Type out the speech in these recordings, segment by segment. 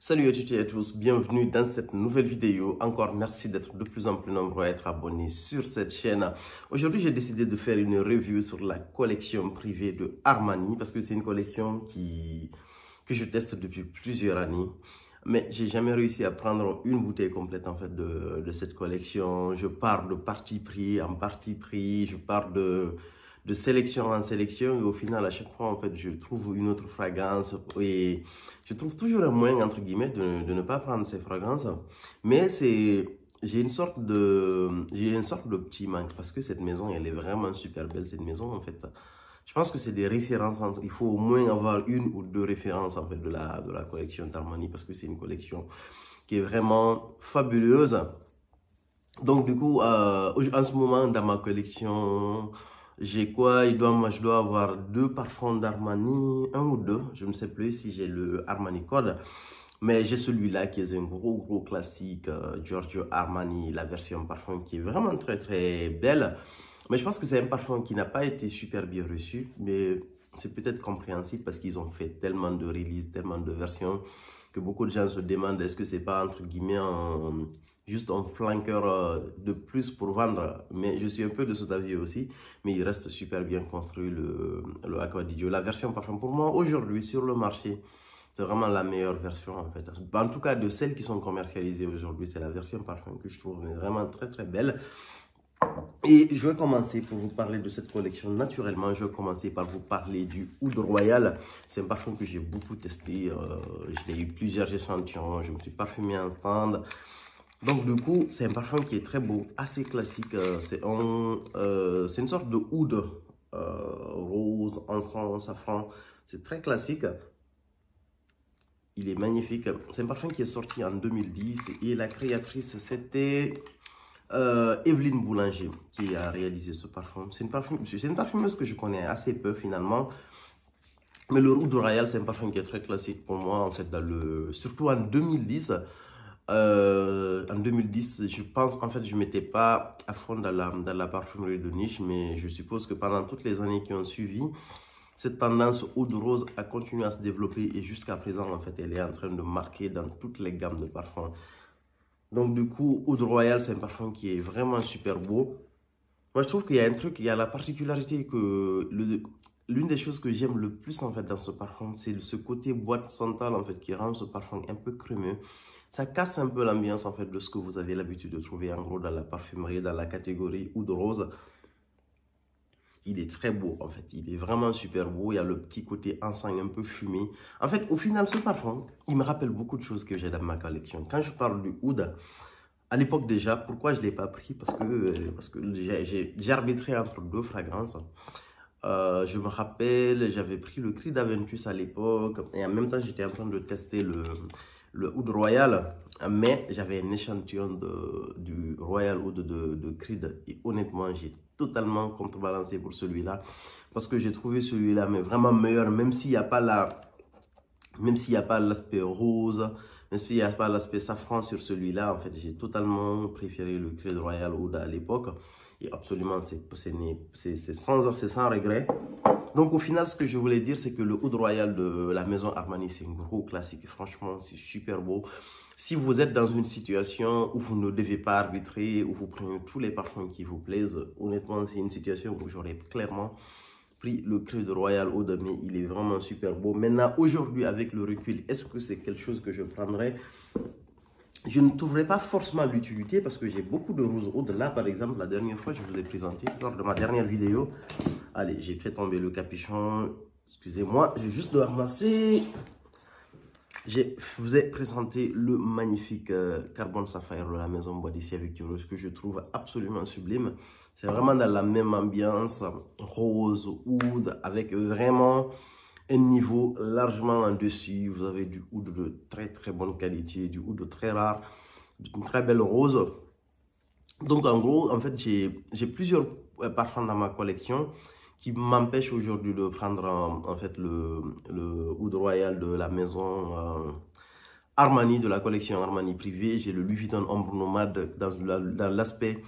Salut à toutes et à tous, bienvenue dans cette nouvelle vidéo. Encore merci d'être de plus en plus nombreux à être abonnés sur cette chaîne. Aujourd'hui, j'ai décidé de faire une review sur la collection privée de Armani parce que c'est une collection qui, que je teste depuis plusieurs années. Mais j'ai jamais réussi à prendre une bouteille complète en fait de, cette collection. Je parle de parti pris en parti pris, je parle de de sélection en sélection et au final à chaque fois en fait je trouve une autre fragrance et je trouve toujours un moyen entre guillemets de, ne pas prendre ces fragrances mais c'est j'ai une sorte de j'ai une sorte de petit manque parce que cette maison elle est vraiment super belle cette maison en fait je pense que c'est des références entre, il faut au moins avoir une ou deux références en fait de la de la collection d'Harmonie, parce que c'est une collection qui est vraiment fabuleuse donc du coup euh, en ce moment dans ma collection j'ai quoi il doit, Je dois avoir deux parfums d'Armani, un ou deux. Je ne sais plus si j'ai le Armani Code. Mais j'ai celui-là qui est un gros, gros classique, euh, Giorgio Armani, la version parfum qui est vraiment très, très belle. Mais je pense que c'est un parfum qui n'a pas été super bien reçu. Mais c'est peut-être compréhensible parce qu'ils ont fait tellement de releases, tellement de versions que beaucoup de gens se demandent est-ce que c'est pas entre guillemets juste un flanqueur euh, de plus pour vendre. Mais je suis un peu de cet avis aussi. Mais il reste super bien construit le, le Aqua La version, parfum, pour moi, aujourd'hui, sur le marché, c'est vraiment la meilleure version en fait. En tout cas, de celles qui sont commercialisées aujourd'hui, c'est la version parfum que je trouve vraiment très très belle. Et je vais commencer pour vous parler de cette collection. Naturellement, je vais commencer par vous parler du Oud Royal. C'est un parfum que j'ai beaucoup testé. Euh, je l'ai eu plusieurs échantillons. Je me suis parfumé en stand. Donc du coup, c'est un parfum qui est très beau, assez classique. Euh, c'est un, euh, une sorte de oud euh, rose, encens, safran. C'est très classique. Il est magnifique. C'est un parfum qui est sorti en 2010 et la créatrice, c'était euh, Evelyne Boulanger qui a réalisé ce parfum. C'est une, parfum, parfumeuse que je connais assez peu finalement. Mais le Oud Royal, c'est un parfum qui est très classique pour moi, en fait, le, surtout en 2010. Euh, en 2010, je pense qu'en fait, je ne m'étais pas à fond dans la, la parfumerie de niche, mais je suppose que pendant toutes les années qui ont suivi, cette tendance eau de rose a continué à se développer et jusqu'à présent, en fait, elle est en train de marquer dans toutes les gammes de parfums. Donc, du coup, eau royal, c'est un parfum qui est vraiment super beau. Moi, je trouve qu'il y a un truc, il y a la particularité que le, l'une des choses que j'aime le plus en fait dans ce parfum, c'est ce côté boîte santal en fait qui rend ce parfum un peu crémeux. Ça casse un peu l'ambiance en fait de ce que vous avez l'habitude de trouver en gros dans la parfumerie, dans la catégorie ou de rose. Il est très beau en fait, il est vraiment super beau, il y a le petit côté sang un peu fumé. En fait, au final, ce parfum, il me rappelle beaucoup de choses que j'ai dans ma collection. Quand je parle du Oud, à l'époque déjà, pourquoi je ne l'ai pas pris Parce que, euh, parce que j'ai arbitré entre deux fragrances. Euh, je me rappelle, j'avais pris le Creed Aventus à l'époque. Et en même temps, j'étais en train de tester le, le Oud Royal. Mais j'avais un échantillon du Royal Oud de, de Creed. Et honnêtement, j'ai totalement contrebalancé pour celui-là. Parce que j'ai trouvé celui-là mais vraiment meilleur. Même s'il n'y a pas la... Même s'il n'y a pas l'aspect rose, même s'il n'y a pas l'aspect safran sur celui-là, en fait, j'ai totalement préféré le Creed Royal Oud à l'époque. Et absolument, c'est sans sans regret. Donc au final, ce que je voulais dire, c'est que le de Royal de la maison Armani, c'est un gros classique. Franchement, c'est super beau. Si vous êtes dans une situation où vous ne devez pas arbitrer, où vous prenez tous les parfums qui vous plaisent, honnêtement, c'est une situation où j'aurais clairement pris le Creed de Royal au mais il est vraiment super beau. Maintenant, aujourd'hui, avec le recul, est-ce que c'est quelque chose que je prendrais je ne trouverai pas forcément l'utilité parce que j'ai beaucoup de rose au Là, Par exemple, la dernière fois, je vous ai présenté lors de ma dernière vidéo. Allez, j'ai fait tomber le capuchon. Excusez-moi, je vais juste de ramasser. Je vous ai présenté le magnifique Carbon euh, carbone sapphire de la maison bois d'ici avec du rose que je trouve absolument sublime. C'est vraiment dans la même ambiance, rose, oud, avec vraiment un niveau largement en dessus. Vous avez du oud de très très bonne qualité, du oud de très rare, d'une très belle rose. Donc en gros, en fait, j'ai plusieurs euh, parfums dans ma collection qui m'empêchent aujourd'hui de prendre en, fait le, le, oud royal de la maison euh, Armani, de la collection Armani privée. J'ai le Louis Vuitton Ombre Nomade dans, dans l'aspect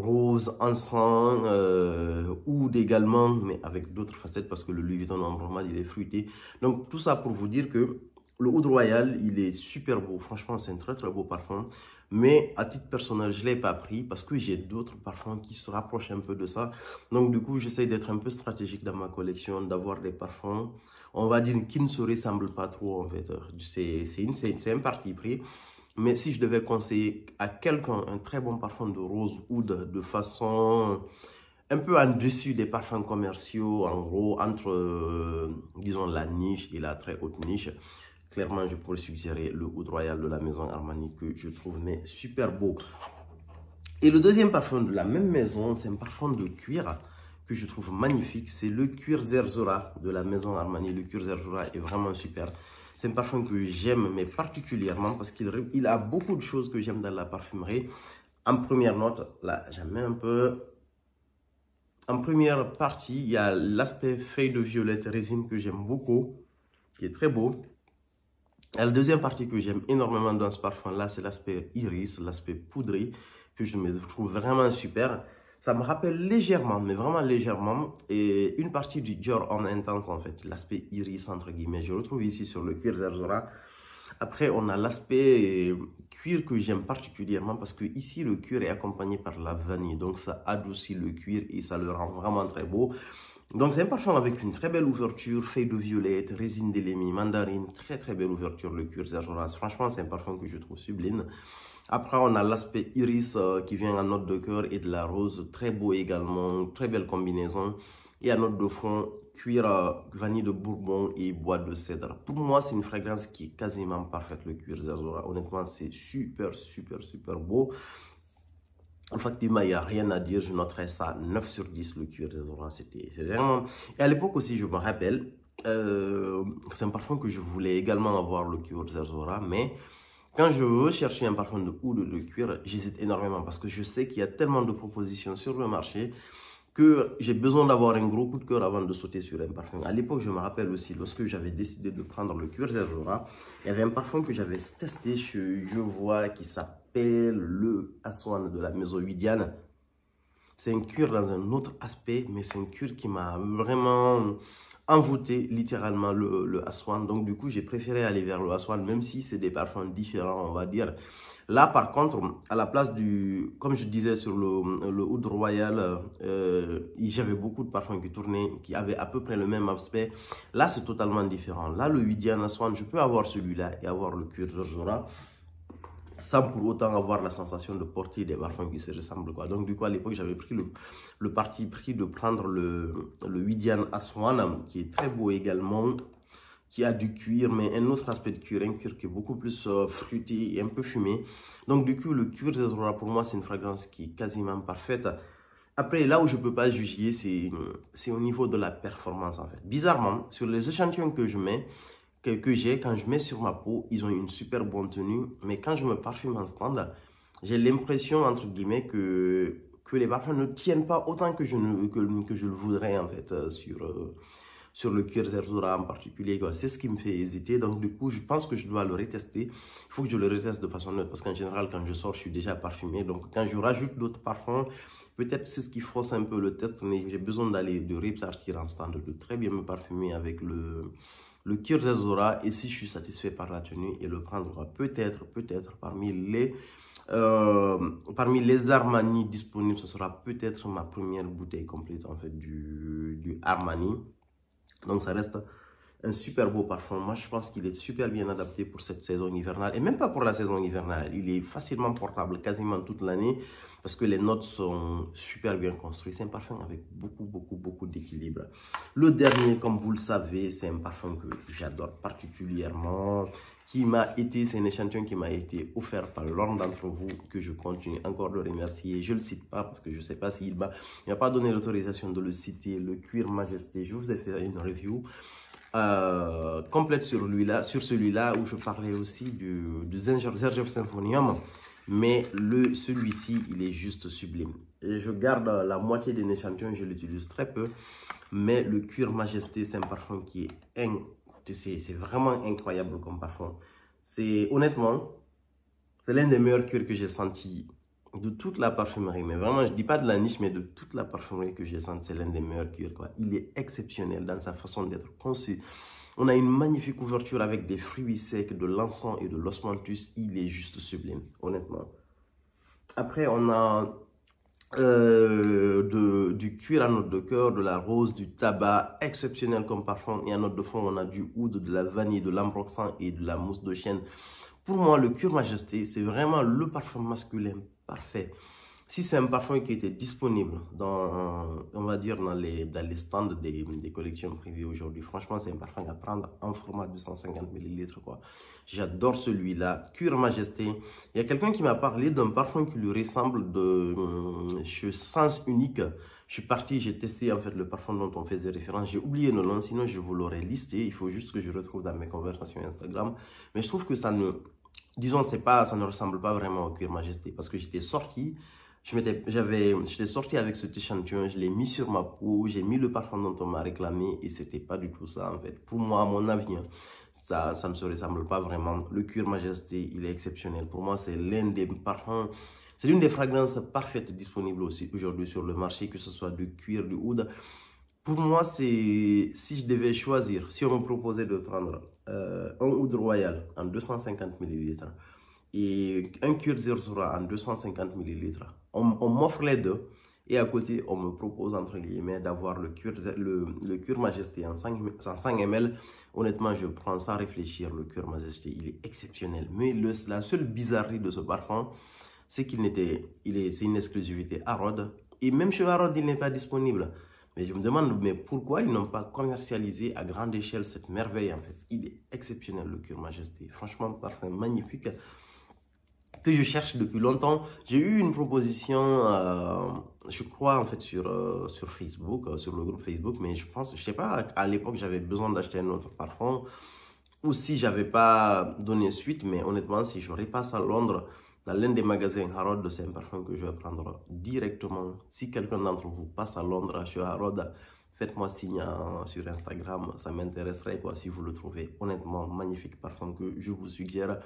rose, encens, euh, oud également, mais avec d'autres facettes parce que le Louis Vuitton normal il est fruité. Donc tout ça pour vous dire que le oud royal il est super beau, franchement c'est un très très beau parfum. Mais à titre personnel, je ne l'ai pas pris parce que j'ai d'autres parfums qui se rapprochent un peu de ça. Donc du coup, j'essaie d'être un peu stratégique dans ma collection, d'avoir des parfums, on va dire, qui ne se ressemblent pas trop en fait. C'est un parti pris. Mais si je devais conseiller à quelqu'un un très bon parfum de rose ou de, façon un peu en dessus des parfums commerciaux, en gros, entre, euh, disons, la niche et la très haute niche, clairement, je pourrais suggérer le Oud Royal de la maison Armani que je trouve mais super beau. Et le deuxième parfum de la même maison, c'est un parfum de cuir que je trouve magnifique. C'est le cuir Zerzora de la maison Armani. Le cuir Zerzora est vraiment super. C'est un parfum que j'aime, mais particulièrement parce qu'il il a beaucoup de choses que j'aime dans la parfumerie. En première note, là, j'aime un peu... En première partie, il y a l'aspect feuille de violette résine que j'aime beaucoup, qui est très beau. Et la deuxième partie que j'aime énormément dans ce parfum-là, c'est l'aspect iris, l'aspect poudré, que je me trouve vraiment super ça me rappelle légèrement, mais vraiment légèrement, et une partie du Dior en intense en fait, l'aspect iris entre guillemets. Je retrouve ici sur le cuir d'Arzora. Après, on a l'aspect cuir que j'aime particulièrement parce que ici, le cuir est accompagné par la vanille. Donc, ça adoucit le cuir et ça le rend vraiment très beau. Donc c'est un parfum avec une très belle ouverture, feuilles de violette, résine d'élémie, mandarine, très très belle ouverture, le cuir Zergeras. Franchement, c'est un parfum que je trouve sublime. Après, on a l'aspect iris euh, qui vient en note de cœur et de la rose, très beau également, très belle combinaison. Et à note de fond, cuir euh, vanille de bourbon et bois de cèdre. Pour moi, c'est une fragrance qui est quasiment parfaite, le cuir Zazora. Honnêtement, c'est super, super, super beau. En il n'y a rien à dire, je noterais ça 9 sur 10, le cuir désodorant, c'était vraiment... Et à l'époque aussi, je me rappelle, euh, c'est un parfum que je voulais également avoir, le cuir désodorant, mais quand je veux chercher un parfum de ou de cuir, j'hésite énormément parce que je sais qu'il y a tellement de propositions sur le marché que j'ai besoin d'avoir un gros coup de cœur avant de sauter sur un parfum. À l'époque, je me rappelle aussi, lorsque j'avais décidé de prendre le cuir Zerora, il y avait un parfum que j'avais testé chez vois qui s'appelle le Aswan de la maison Huydiane C'est un cuir dans un autre aspect, mais c'est un cuir qui m'a vraiment envoûté littéralement le, le, Aswan. Donc du coup, j'ai préféré aller vers le Aswan, même si c'est des parfums différents, on va dire. Là, par contre, à la place du... Comme je disais sur le, le Oud Royal, euh, j'avais beaucoup de parfums qui tournaient, qui avaient à peu près le même aspect. Là, c'est totalement différent. Là, le Huydiane Aswan, je peux avoir celui-là et avoir le cuir Zorora sans pour autant avoir la sensation de porter des parfums qui se ressemblent. Quoi. Donc du coup, à l'époque, j'avais pris le, parti pris de prendre le, le Widian Aswan, qui est très beau également, qui a du cuir, mais un autre aspect de cuir, un cuir qui est beaucoup plus euh, fruité et un peu fumé. Donc du coup, le cuir Zezora, pour moi, c'est une fragrance qui est quasiment parfaite. Après, là où je ne peux pas juger, c'est au niveau de la performance en fait. Bizarrement, sur les échantillons que je mets, que, j'ai, quand je mets sur ma peau, ils ont une super bonne tenue. Mais quand je me parfume en stand, j'ai l'impression, entre guillemets, que, que les parfums ne tiennent pas autant que je, ne, que, que je le voudrais, en fait, euh, sur, euh, sur le cuir Zertura en particulier. C'est ce qui me fait hésiter. Donc, du coup, je pense que je dois le retester. Il faut que je le reteste de façon neutre parce qu'en général, quand je sors, je suis déjà parfumé. Donc, quand je rajoute d'autres parfums, Peut-être c'est ce qui force un peu le test, mais j'ai besoin d'aller de repartir en stand, de très bien me parfumer avec le, le Kirzazura. Et si je suis satisfait par la tenue, et le prendra peut-être, peut-être parmi les... Euh, parmi les Armani disponibles, ce sera peut-être ma première bouteille complète en fait du, du Armani. Donc ça reste un super beau parfum. Moi, je pense qu'il est super bien adapté pour cette saison hivernale. Et même pas pour la saison hivernale. Il est facilement portable quasiment toute l'année parce que les notes sont super bien construites. C'est un parfum avec beaucoup, beaucoup, beaucoup d'équilibre. Le dernier, comme vous le savez, c'est un parfum que j'adore particulièrement, qui m'a été, c'est un échantillon qui m'a été offert par l'un d'entre vous, que je continue encore de remercier. Je ne le cite pas parce que je ne sais pas s'il m'a pas donné l'autorisation de le citer. Le cuir majesté, je vous ai fait une review euh, complète sur celui-là, sur celui-là où je parlais aussi du, du Symphonium. Mais le celui-ci, il est juste sublime. Et je garde la moitié des échantillons je l'utilise très peu. Mais le cuir majesté, c'est un parfum qui est, c'est vraiment incroyable comme parfum. C'est honnêtement, c'est l'un des meilleurs cuirs que j'ai senti de toute la parfumerie, mais vraiment, je dis pas de la niche, mais de toute la parfumerie que j'ai sentie, c'est l'un des meilleurs cuirs. Quoi. Il est exceptionnel dans sa façon d'être conçu. On a une magnifique couverture avec des fruits secs, de l'encens et de l'osmanthus. Il est juste sublime, honnêtement. Après, on a euh, du cuir à note de cœur, de la rose, du tabac, exceptionnel comme parfum. Et à note de fond, on a du oud, de la vanille, de l'ambroxan et de la mousse de chêne. Pour moi, le cuir majesté, c'est vraiment le parfum masculin parfait. Si c'est un parfum qui était disponible dans, on va dire, dans les, dans les stands des, des collections privées aujourd'hui, franchement, c'est un parfum à prendre en format 250 ml, quoi. J'adore celui-là. Cure Majesté. Il y a quelqu'un qui m'a parlé d'un parfum qui lui ressemble de, euh, ce Sens Unique. Je suis parti, j'ai testé en fait le parfum dont on faisait référence. J'ai oublié le nom, sinon je vous l'aurais listé. Il faut juste que je retrouve dans mes conversations Instagram. Mais je trouve que ça ne, disons, c'est pas, ça ne ressemble pas vraiment au cuir majesté parce que j'étais sorti, je m'étais, j'avais, j'étais sorti avec cet échantillon, je l'ai mis sur ma peau, j'ai mis le parfum dont on m'a réclamé et c'était pas du tout ça en fait. Pour moi, à mon avis, hein, ça, ça ne se ressemble pas vraiment. Le cuir majesté, il est exceptionnel. Pour moi, c'est l'un des parfums c'est l'une des fragrances parfaites disponibles aussi aujourd'hui sur le marché, que ce soit du cuir, du oud. Pour moi, c'est si je devais choisir, si on me proposait de prendre euh, un Oud Royal en 250 ml et un cuir 0,3 en 250 ml. On, on m'offre les deux et à côté, on me propose entre guillemets d'avoir le cuir, le, majesté en 5, ml. Honnêtement, je prends sans réfléchir le cuir majesté, il est exceptionnel. Mais le, la seule bizarrerie de ce parfum, c'est qu'il n'était, il est, c'est une exclusivité à Et même chez Arode il n'est pas disponible. Mais je me demande, mais pourquoi ils n'ont pas commercialisé à grande échelle cette merveille en fait Il est exceptionnel le cure majesté, franchement parfum magnifique que je cherche depuis longtemps. J'ai eu une proposition, euh, je crois en fait sur euh, sur Facebook, euh, sur le groupe Facebook, mais je pense, je sais pas, à l'époque j'avais besoin d'acheter un autre parfum ou si j'avais pas donné suite, mais honnêtement si je repasse à Londres dans l'un des magasins Harold, c'est un parfum que je vais prendre directement. Si quelqu'un d'entre vous passe à Londres, chez Harold, faites-moi signe sur Instagram, ça m'intéresserait quoi si vous le trouvez. Honnêtement, magnifique parfum que je vous suggère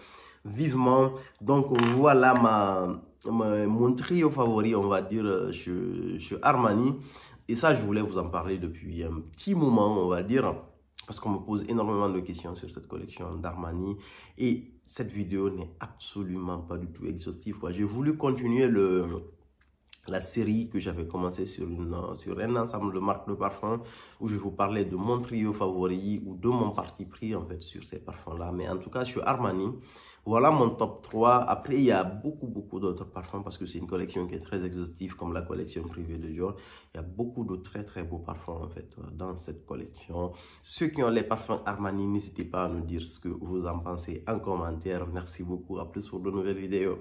vivement. Donc voilà ma, mon trio favori, on va dire, chez, chez Armani. Et ça, je voulais vous en parler depuis un petit moment, on va dire parce qu'on me pose énormément de questions sur cette collection d'Armani et cette vidéo n'est absolument pas du tout exhaustive. J'ai voulu continuer le la série que j'avais commencé sur, sur un ensemble de marques de parfums où je vous parlais de mon trio favori ou de mon parti pris en fait sur ces parfums-là. Mais en tout cas, je suis Armani. Voilà mon top 3. Après, il y a beaucoup, beaucoup d'autres parfums parce que c'est une collection qui est très exhaustive comme la collection privée de Dior. Il y a beaucoup de très, très beaux parfums en fait dans cette collection. Ceux qui ont les parfums Armani, n'hésitez pas à nous dire ce que vous en pensez en commentaire. Merci beaucoup. À plus pour de nouvelles vidéos.